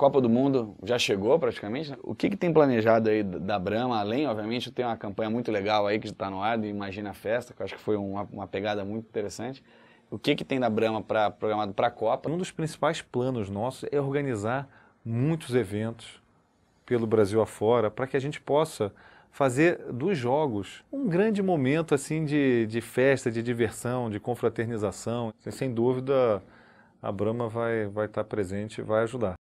Copa do Mundo já chegou praticamente. Né? O que, que, tem planejado aí da Brahma? Além, obviamente, tem uma campanha muito legal aí que está no ar do Imagina a Festa, que eu acho que foi uma, uma pegada muito interessante. O que, que tem da Brahma pra, programado para a Copa? Um dos principais planos nossos é organizar muitos eventos pelo Brasil afora para que a gente possa fazer dos jogos um grande momento assim de, de festa, de diversão, de confraternização. Sem dúvida, a Brahma vai, vai estar tá presente e vai ajudar.